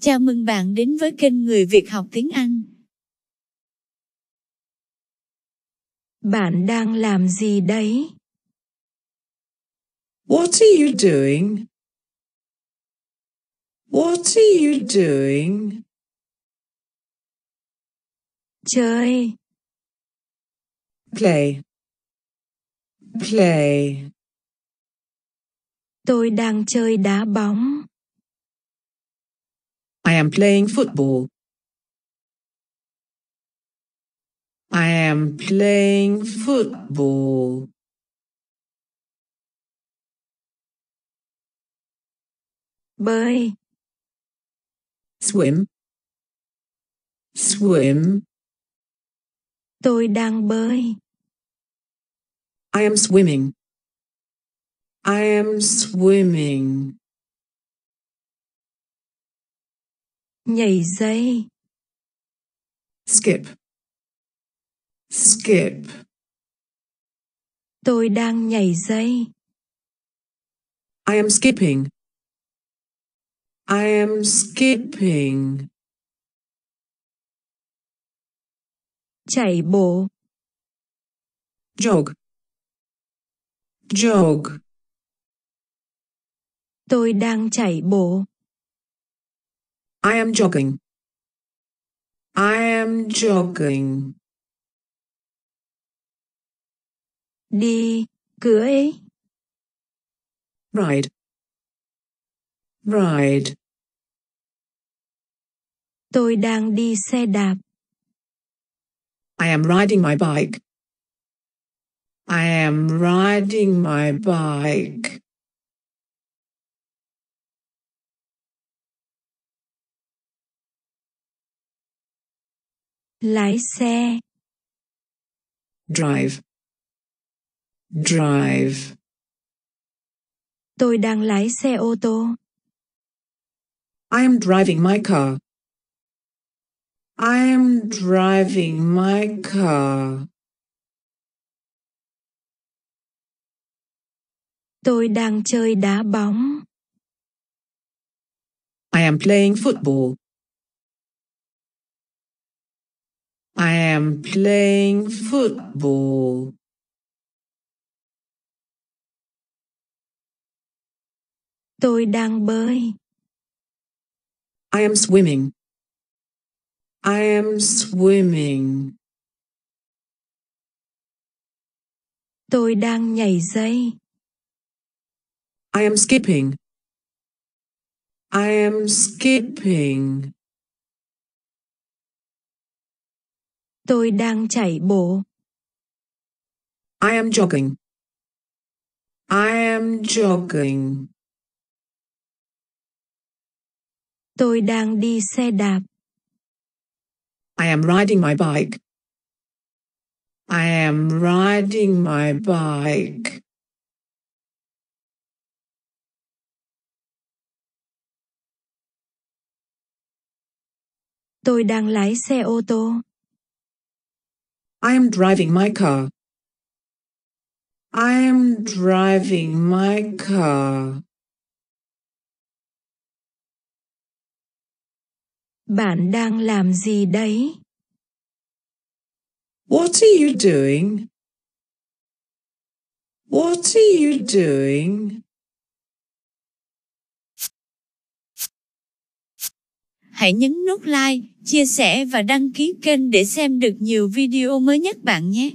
Chào mừng bạn đến với kênh Người Việt học tiếng Anh. Bạn đang làm gì đấy? What are you doing? What are you doing? Chơi. Play. Play. Tôi đang chơi đá bóng. I am playing football. I am playing football. Bơi. Swim. Swim. Tôi đang bơi. I am swimming. I am swimming. Nhảy dây. Skip. Skip. Tôi đang nhảy dây. I am skipping. I am skipping. Chạy bộ. Jog. Jog. Tôi đang chạy bộ. I am jogging. I am jogging. Đi, cưỡi. Ride. Ride. Tôi đang đi xe đạp. I am riding my bike. I am riding my bike. Lái xe. Drive. Drive. Tôi đang lái xe ô tô. I am driving my car. I am driving my car. Tôi đang chơi đá bóng. I am playing football. I am playing football. Tôi đang bơi. I am swimming. I am swimming. Tôi đang nhảy dây. I am skipping. I am skipping. Tôi đang chạy bộ. I am jogging. I am jogging. Tôi đang đi xe đạp. I am riding my bike. I am riding my bike. Tôi đang lái xe ô tô. I am driving my car. I am driving my car. Bạn đang làm gì đấy? What are you doing? What are you doing? hãy nhấn nút like, chia sẻ và đăng ký kênh để xem được nhiều video mới nhất bạn nhé.